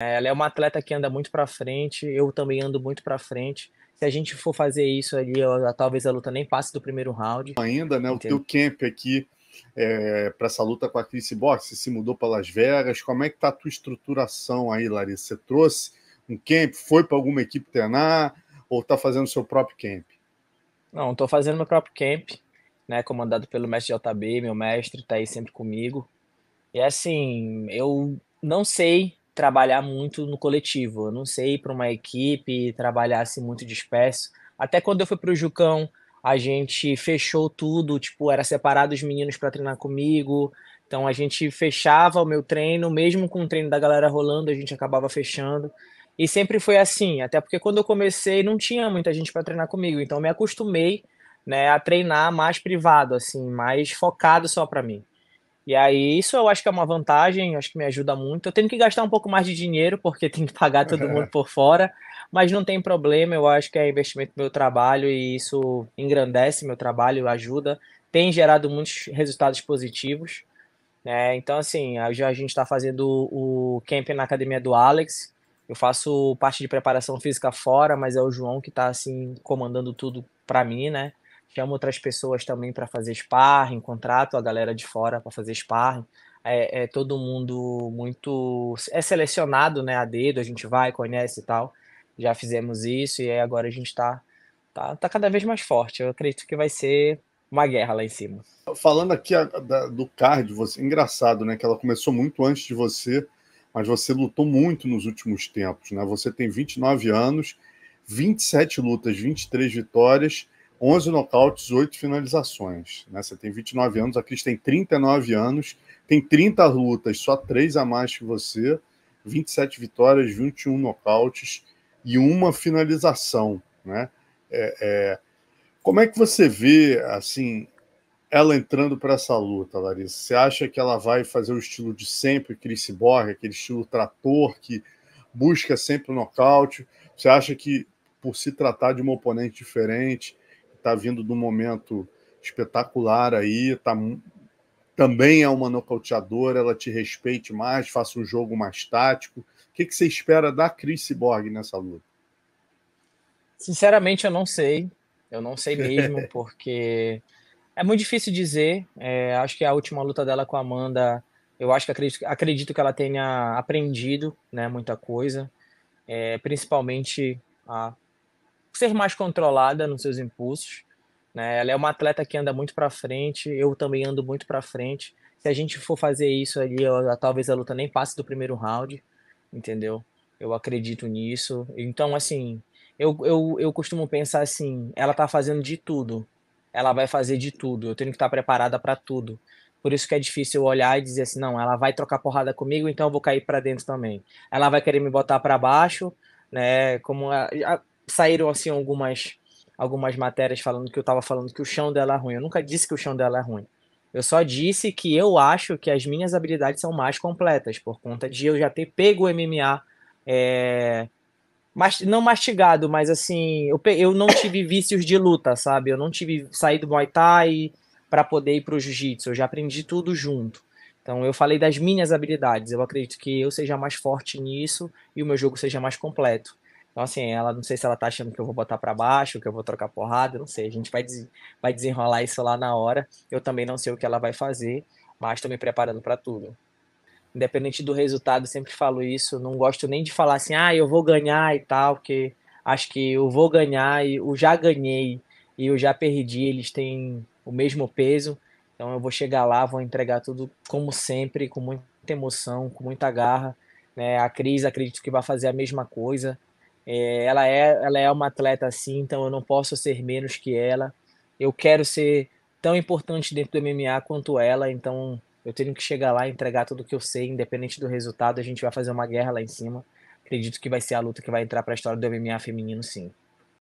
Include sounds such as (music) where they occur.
É, ela é uma atleta que anda muito para frente, eu também ando muito para frente. Se a gente for fazer isso ali, talvez a luta nem passe do primeiro round. Ainda, né? O teu camp aqui é, para essa luta com a Chris Box, se mudou para Las Vegas. Como é que tá a tua estruturação aí, Larissa? Você trouxe um camp? Foi para alguma equipe treinar? Ou tá fazendo o seu próprio camp? Não, tô fazendo meu próprio camp, né? Comandado pelo mestre JB, meu mestre, tá aí sempre comigo. E assim, eu não sei trabalhar muito no coletivo. Eu não sei para uma equipe trabalhar assim muito disperso. Até quando eu fui para o Jucão, a gente fechou tudo, tipo, era separado os meninos para treinar comigo. Então a gente fechava o meu treino, mesmo com o treino da galera rolando, a gente acabava fechando. E sempre foi assim, até porque quando eu comecei não tinha muita gente para treinar comigo, então me acostumei, né, a treinar mais privado assim, mais focado só para mim. E aí, isso eu acho que é uma vantagem, acho que me ajuda muito. Eu tenho que gastar um pouco mais de dinheiro, porque (laughs) tem que pagar todo mundo (laughs) por fora, mas não tem problema, eu acho que é investimento no meu trabalho e isso engrandece meu trabalho, ajuda. Tem gerado muitos resultados positivos. Né? Então, assim, a gente está fazendo o camping na academia do Alex. Eu faço parte de preparação física fora, mas é o João que está assim comandando tudo para mim, né? chamo outras pessoas também para fazer sparring, contrato a galera de fora para fazer sparring. É, é, todo mundo muito é selecionado, né, a dedo, a gente vai, conhece e tal. Já fizemos isso e agora a gente está tá, tá cada vez mais forte. Eu acredito que vai ser uma guerra lá em cima. Falando aqui a, da, do card, você, engraçado, né, que ela começou muito antes de você, mas você lutou muito nos últimos tempos, né? Você tem 29 anos, 27 lutas, 23 vitórias 11 nocautes, 8 finalizações. Né? Você tem 29 anos, a Cris tem 39 anos, tem 30 lutas, só 3 a mais que você, 27 vitórias, 21 nocautes e uma finalização. Né? É, é... Como é que você vê assim ela entrando para essa luta, Larissa? Você acha que ela vai fazer o estilo de sempre, Chris Borg, aquele estilo trator que busca sempre o nocaute? Você acha que por se tratar de uma oponente diferente, está vindo de um momento espetacular aí, tá, também é uma nocauteadora, ela te respeite mais, faça um jogo mais tático. O que, que você espera da Chris Cyborg nessa luta? Sinceramente, eu não sei. Eu não sei mesmo, (laughs) porque é muito difícil dizer. É, acho que a última luta dela com a Amanda, eu acho que acredito, acredito que ela tenha aprendido né, muita coisa, é, principalmente a ser mais controlada nos seus impulsos. Né? Ela é uma atleta que anda muito para frente, eu também ando muito para frente. Se a gente for fazer isso ali, talvez a luta nem passe do primeiro round, entendeu? Eu acredito nisso. Então, assim, eu, eu, eu costumo pensar assim: ela tá fazendo de tudo. Ela vai fazer de tudo. Eu tenho que estar tá preparada para tudo. Por isso que é difícil olhar e dizer assim, não, ela vai trocar porrada comigo, então eu vou cair para dentro também. Ela vai querer me botar para baixo, né? Como a, a, saíram assim algumas algumas matérias falando que eu estava falando que o chão dela é ruim. Eu nunca disse que o chão dela é ruim. Eu só disse que eu acho que as minhas habilidades são mais completas por conta de eu já ter pego o MMA, é, mas, não mastigado, mas assim, eu, eu não tive (coughs) vícios de luta, sabe? Eu não tive saído do Muay Thai para poder ir para o Jiu-Jitsu. Eu já aprendi tudo junto. Então eu falei das minhas habilidades. Eu acredito que eu seja mais forte nisso e o meu jogo seja mais completo. Então, assim, ela não sei se ela tá achando que eu vou botar para baixo, que eu vou trocar porrada, não sei. A gente vai, des vai desenrolar isso lá na hora. Eu também não sei o que ela vai fazer, mas tô me preparando para tudo. Independente do resultado, sempre falo isso. Não gosto nem de falar assim, ah, eu vou ganhar e tal, porque acho que eu vou ganhar e o já ganhei e eu já perdi, eles têm o mesmo peso. Então eu vou chegar lá, vou entregar tudo como sempre, com muita emoção, com muita garra. Né? A Cris acredito que vai fazer a mesma coisa. É, ela, é, ela é uma atleta assim, então eu não posso ser menos que ela. Eu quero ser tão importante dentro do MMA quanto ela, então eu tenho que chegar lá e entregar tudo que eu sei, independente do resultado. A gente vai fazer uma guerra lá em cima. Acredito que vai ser a luta que vai entrar para a história do MMA feminino, sim.